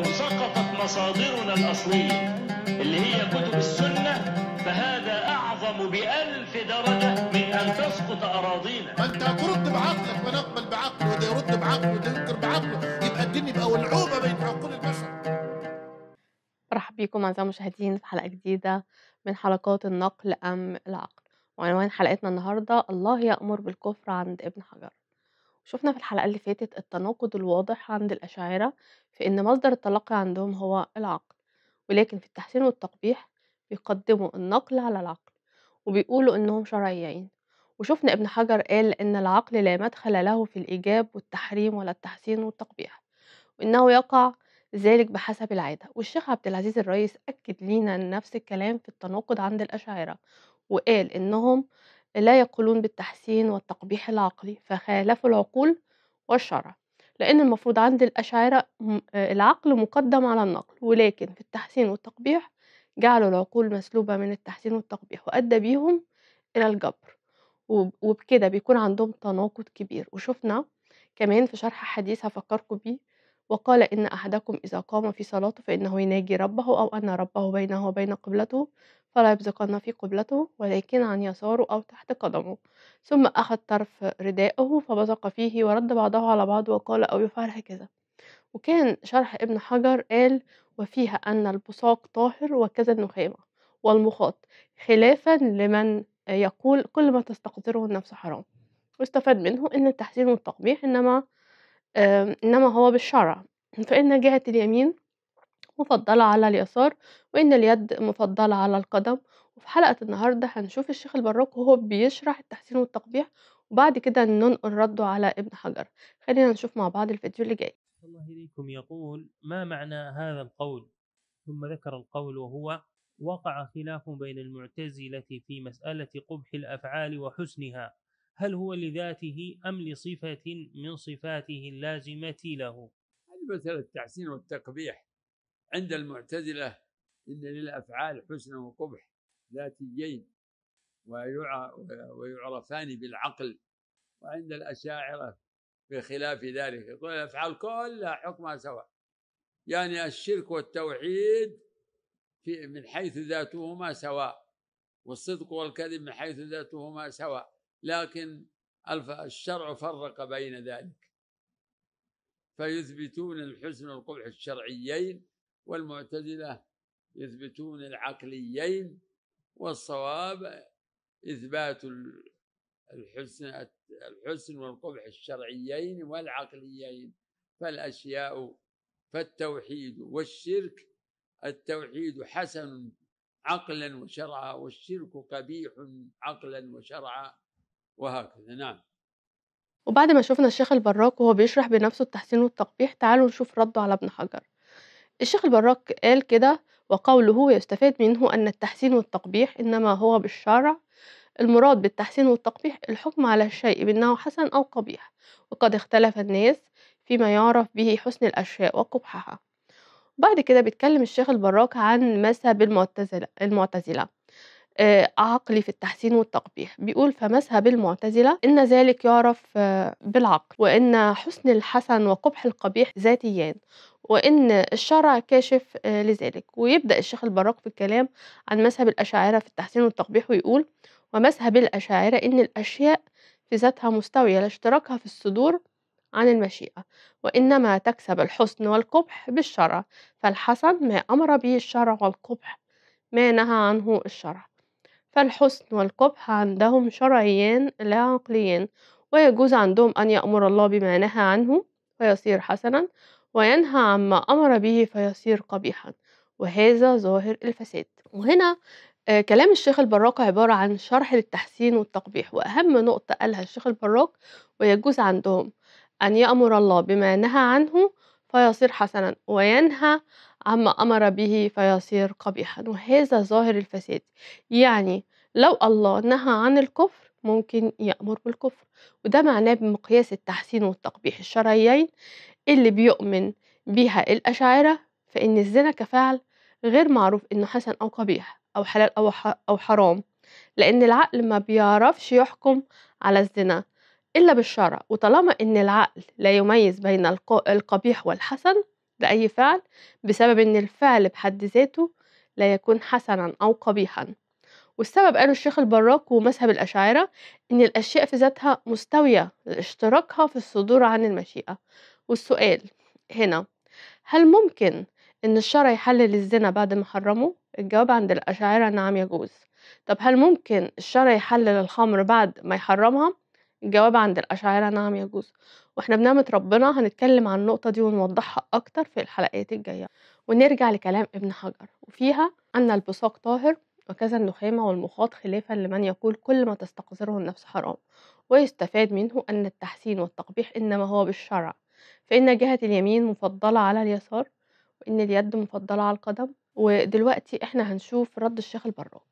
لو سقطت مصادرنا الأصلية اللي هي كتب السنة فهذا أعظم بألف درجة من أن تسقط أراضينا أنت هترد بعقلك ونقبل بعقله وده يرد بعقله وده ينكر بعقله يبقى الدين يبقى ولعوبة بين عقول البشر مرحبا بكم أعزائي المشاهدين في حلقة جديدة من حلقات النقل أم العقل وعنوان حلقتنا النهاردة الله يأمر بالكفر عند ابن حجر شفنا في الحلقة اللي فاتت التناقض الواضح عند الأشاعرة في إن مصدر التلقي عندهم هو العقل ولكن في التحسين والتقبيح بيقدموا النقل على العقل وبيقولوا إنهم شرعيين وشفنا ابن حجر قال إن العقل لا مدخل له في الإيجاب والتحريم ولا التحسين والتقبيح وإنه يقع ذلك بحسب العادة والشيخ عبد العزيز الرئيس أكد لينا نفس الكلام في التناقض عند الأشاعرة وقال إنهم لا يقولون بالتحسين والتقبيح العقلي فخالفوا العقول والشرع لأن المفروض عند الأشاعرة آه، العقل مقدم على النقل ولكن في التحسين والتقبيح جعلوا العقول مسلوبة من التحسين والتقبيح وأدى بيهم إلى الجبر وبكده بيكون عندهم تناقض كبير وشفنا كمان في شرح حديث هفكركم بيه وقال إن أحدكم إذا قام في صلاته فإنه يناجي ربه أو أن ربه بينه وبين قبلته فلا يبزقن في قبلته ولكن عن يساره أو تحت قدمه ثم أخذ طرف رداءه فبصق فيه ورد بعضه على بعض وقال أو يفعل هكذا وكان شرح ابن حجر قال وفيها أن البصاق طاهر وكذا النخامة والمخاط خلافا لمن يقول كل ما تستقدره النفس حرام واستفاد منه أن التحسين والتقبيح إنما إنما هو بالشرع فإن جهة اليمين مفضلة على اليسار وإن اليد مفضلة على القدم وفي حلقة النهاردة هنشوف الشيخ البراك وهو بيشرح التحسين والتقبيح وبعد كده ننقل رده على ابن حجر خلينا نشوف مع بعض الفيديو اللي جاي الله إليكم يقول ما معنى هذا القول ثم ذكر القول وهو وقع خلاف بين المعتزلة في مسألة قبح الأفعال وحسنها هل هو لذاته أم لصفة من صفاته اللازمة له؟ مسألة التحسين والتقبيح عند المعتزلة إن للأفعال حسنا وقبح ذاتيين ويعرفان بالعقل وعند الأشاعرة بخلاف ذلك يقول الأفعال كلها حكمها سواء يعني الشرك والتوحيد في من حيث ذاتهما سواء والصدق والكذب من حيث ذاتهما سواء لكن الشرع فرق بين ذلك فيثبتون الحسن والقبح الشرعيين والمعتزلة يثبتون العقليين والصواب إثبات الحسن الحسن والقبح الشرعيين والعقليين فالأشياء فالتوحيد والشرك التوحيد حسن عقلا وشرعا والشرك قبيح عقلا وشرعا وهكذا نعم وبعد ما شفنا الشيخ البراك وهو بيشرح بنفسه التحسين والتقبيح تعالوا نشوف رده على ابن حجر الشيخ البراك قال كده وقوله يستفاد منه أن التحسين والتقبيح إنما هو بالشرع المراد بالتحسين والتقبيح الحكم على الشيء بأنه حسن أو قبيح وقد اختلف الناس فيما يعرف به حسن الأشياء وقبحها بعد كده بيتكلم الشيخ البراك عن مذهب المعتزلة, المعتزلة آه، عقلي في التحسين والتقبيح بيقول فمذهب المعتزلة إن ذلك يعرف آه، بالعقل وإن حسن الحسن وقبح القبيح ذاتيان وإن الشرع كاشف آه، لذلك ويبدأ الشيخ البراق في الكلام عن مذهب الأشاعرة في التحسين والتقبيح ويقول ومذهب الأشاعرة إن الأشياء في ذاتها مستوية لاشتراكها في الصدور عن المشيئة وإنما تكسب الحسن والقبح بالشرع فالحسن ما أمر به الشرع والقبح ما نهى عنه الشرع فالحسن والقبح عندهم شرعيان لا عقليان ويجوز عندهم أن يأمر الله بما نهى عنه فيصير حسنا وينهى عما أمر به فيصير قبيحا وهذا ظاهر الفساد وهنا آه، كلام الشيخ البراق عبارة عن شرح للتحسين والتقبيح وأهم نقطة قالها الشيخ البراق ويجوز عندهم أن يأمر الله بما نهى عنه فيصير حسنا وينهى عما أمر به فيصير قبيحا وهذا ظاهر الفساد يعني لو الله نهى عن الكفر ممكن يأمر بالكفر وده معناه بمقياس التحسين والتقبيح الشرعيين اللي بيؤمن بها الأشاعرة فإن الزنا كفعل غير معروف إنه حسن أو قبيح أو حلال أو حرام لأن العقل ما بيعرفش يحكم على الزنا إلا بالشرع وطالما إن العقل لا يميز بين القبيح والحسن بأي فعل بسبب أن الفعل بحد ذاته لا يكون حسنا أو قبيحا والسبب قاله الشيخ البراك ومذهب الأشاعرة أن الأشياء في ذاتها مستوية لاشتراكها في الصدور عن المشيئة والسؤال هنا هل ممكن أن الشرع يحلل الزنا بعد ما حرمه؟ الجواب عند الأشاعرة نعم يجوز طب هل ممكن الشرع يحلل الخمر بعد ما يحرمها؟ الجواب عند الأشاعرة نعم يجوز واحنا بنعمة ربنا هنتكلم عن النقطة دي ونوضحها أكتر في الحلقات الجاية ونرجع لكلام ابن حجر وفيها أن البصاق طاهر وكذا النخامة والمخاط خلافا لمن يقول كل ما تستقذره النفس حرام ويستفاد منه أن التحسين والتقبيح إنما هو بالشرع فإن جهة اليمين مفضلة على اليسار وإن اليد مفضلة على القدم ودلوقتي إحنا هنشوف رد الشيخ البراك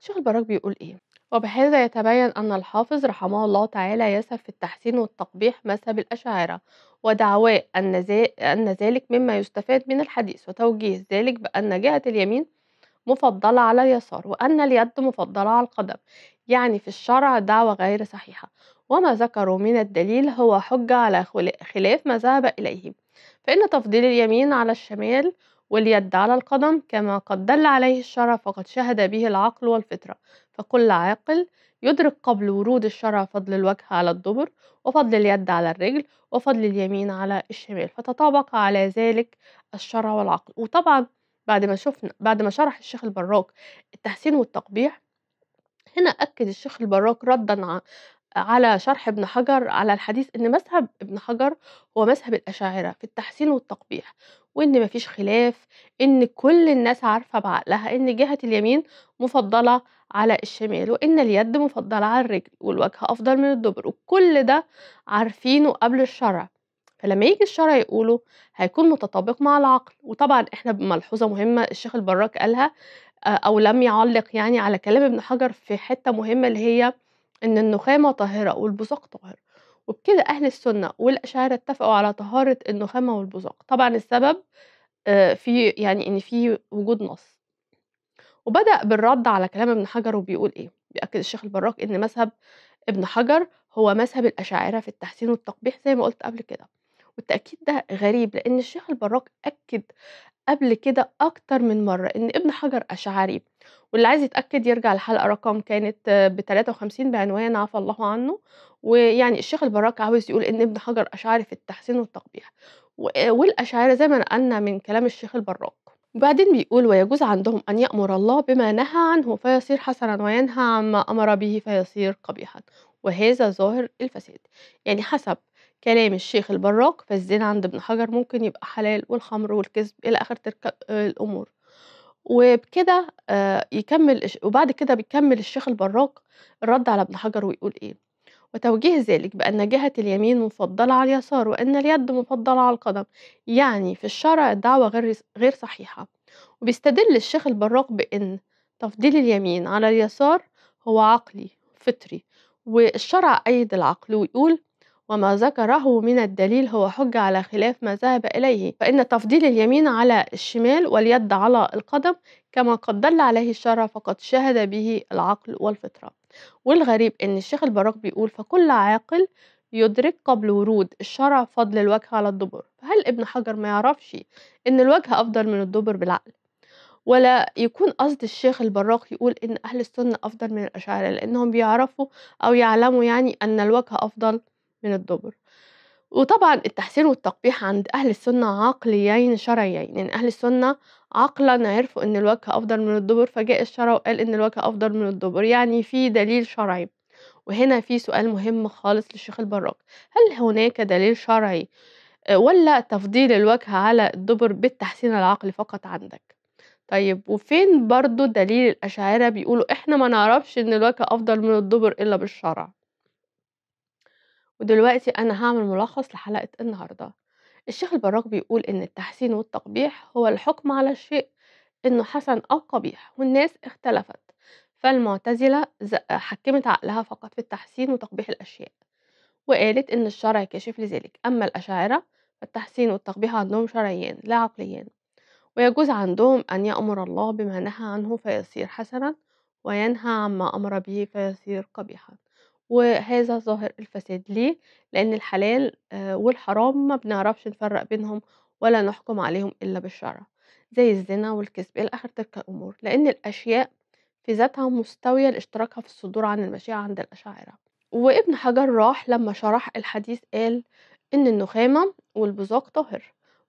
الشيخ البراك بيقول إيه وبهذا يتبين أن الحافظ رحمه الله تعالى يسهو في التحسين والتقبيح مذهب الأشاعرة ودعواه أن, أن ذلك مما يستفاد من الحديث وتوجيه ذلك بأن جهة اليمين مفضلة على اليسار وأن اليد مفضلة على القدم يعني في الشرع دعوة غير صحيحة وما ذكروا من الدليل هو حجة على خلاف ما ذهب إليه فإن تفضيل اليمين على الشمال واليد على القدم كما قد دل عليه الشرع فقد شهد به العقل والفطرة فكل عاقل يدرك قبل ورود الشرع فضل الوجه على الدبر وفضل اليد على الرجل وفضل اليمين على الشمال فتطابق على ذلك الشرع والعقل وطبعا بعد ما شفنا بعد ما شرح الشيخ البراك التحسين والتقبيح هنا أكد الشيخ البراك ردا على شرح ابن حجر على الحديث ان مذهب ابن حجر هو مذهب الاشاعره في التحسين والتقبيح وإن مفيش خلاف إن كل الناس عارفة بعقلها إن جهة اليمين مفضلة على الشمال وإن اليد مفضلة على الرجل والوجه أفضل من الدبر وكل ده عارفينه قبل الشرع فلما يجي الشرع يقوله هيكون متطابق مع العقل وطبعا احنا ملحوظة مهمة الشيخ البراك قالها آه، أو لم يعلق يعني على كلام ابن حجر في حتة مهمة اللي هي إن النخامة طاهرة والبصاق طاهر وبكده أهل السنة والأشاعرة اتفقوا على طهارة النخامة والبزاق طبعا السبب في يعني إن في وجود نص وبدأ بالرد على كلام ابن حجر وبيقول إيه بيأكد الشيخ البراك إن مذهب ابن حجر هو مذهب الأشاعرة في التحسين والتقبيح زي ما قلت قبل كده والتأكيد ده غريب لأن الشيخ البراك أكد قبل كده أكتر من مرة إن ابن حجر أشعري واللي عايز يتأكد يرجع الحلقه رقم كانت ب 53 بعنوان عفى الله عنه ويعني الشيخ البراك عاوز يقول إن ابن حجر أشعري في التحسين والتقبيح والأشاعرة زي ما نقلنا من كلام الشيخ البراك وبعدين بيقول ويجوز عندهم أن يأمر الله بما نهى عنه فيصير حسنا وينهى عما أمر به فيصير قبيحا وهذا ظاهر الفساد يعني حسب كلام الشيخ البراك فالزنا عند ابن حجر ممكن يبقى حلال والخمر والكذب إلى آخر تلك الأمور وبكده آه، يكمل وبعد كده بيكمل الشيخ البراق الرد على ابن حجر ويقول ايه وتوجيه ذلك بأن جهة اليمين مفضلة على اليسار وأن اليد مفضلة على القدم يعني في الشرع الدعوة غير غير صحيحة وبيستدل الشيخ البراق بأن تفضيل اليمين على اليسار هو عقلي فطري والشرع أيد العقل ويقول وما ذكره من الدليل هو حجة على خلاف ما ذهب إليه فإن تفضيل اليمين على الشمال واليد على القدم كما قد دل عليه الشرع فقد شهد به العقل والفطرة والغريب أن الشيخ البراك بيقول فكل عاقل يدرك قبل ورود الشرع فضل الوجه على الدبر فهل ابن حجر ما يعرفش أن الوجه أفضل من الدبر بالعقل ولا يكون قصد الشيخ البراق يقول ان اهل السنه افضل من الاشاعره لانهم بيعرفوا او يعلموا يعني ان الوجه افضل من الدبر وطبعا التحسين والتقبيح عند أهل السنة عقليين شرعيين يعني أهل السنة عقلا عرفوا إن الوجه أفضل من الدبر فجاء الشرع وقال إن الوجه أفضل من الدبر يعني في دليل شرعي وهنا في سؤال مهم خالص للشيخ البراك هل هناك دليل شرعي آه، ولا تفضيل الوجه على الدبر بالتحسين العقلي فقط عندك طيب وفين برضو دليل الأشاعرة بيقولوا إحنا ما نعرفش إن الوجه أفضل من الدبر إلا بالشرع ودلوقتي أنا هعمل ملخص لحلقة النهاردة الشيخ البراك بيقول إن التحسين والتقبيح هو الحكم على الشيء إنه حسن أو قبيح والناس اختلفت فالمعتزلة حكمت عقلها فقط في التحسين وتقبيح الأشياء وقالت إن الشرع كاشف لذلك أما الأشاعرة فالتحسين والتقبيح عندهم شرعيان لا عقليان ويجوز عندهم أن يأمر الله بما نهى عنه فيصير حسنا وينهى عما أمر به فيصير قبيحا وهذا ظاهر الفساد ليه؟ لأن الحلال آه، والحرام ما بنعرفش نفرق بينهم ولا نحكم عليهم إلا بالشرع زي الزنا والكسب إلى آخر تلك الأمور لأن الأشياء في ذاتها مستوية لاشتراكها في الصدور عن المشيئة عند الأشاعرة وابن حجر راح لما شرح الحديث قال إن النخامة والبزاق طاهر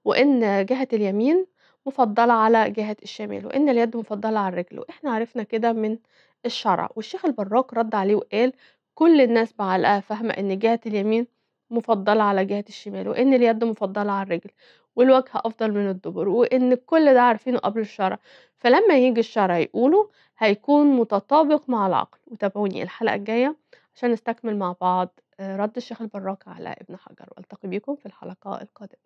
وإن جهة اليمين مفضلة على جهة الشمال وإن اليد مفضلة على الرجل وإحنا عرفنا كده من الشرع والشيخ البراك رد عليه وقال كل الناس معلقة فاهمة إن جهة اليمين مفضلة على جهة الشمال، وإن اليد مفضلة على الرجل، والوجه أفضل من الدبر، وإن كل ده عارفينه قبل الشرع، فلما يجي الشرع يقوله هيكون متطابق مع العقل، وتابعوني الحلقة الجاية. عشان نستكمل مع بعض آه، رد الشيخ البراك على ابن حجر والتقي بكم في الحلقة القادمة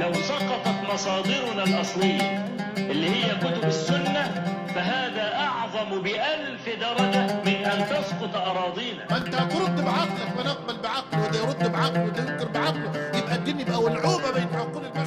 لو سقطت مصادرنا الأصلية اللي هي كتب السنة فهذا أعظم بألف درجة من أن تسقط أراضينا ما أنت ترد بعقلك ونقبل بعقله وده يرد بعقله وده ينكر بعقله يبقى الدنيا يبقى ولعوبة بين عقول البشر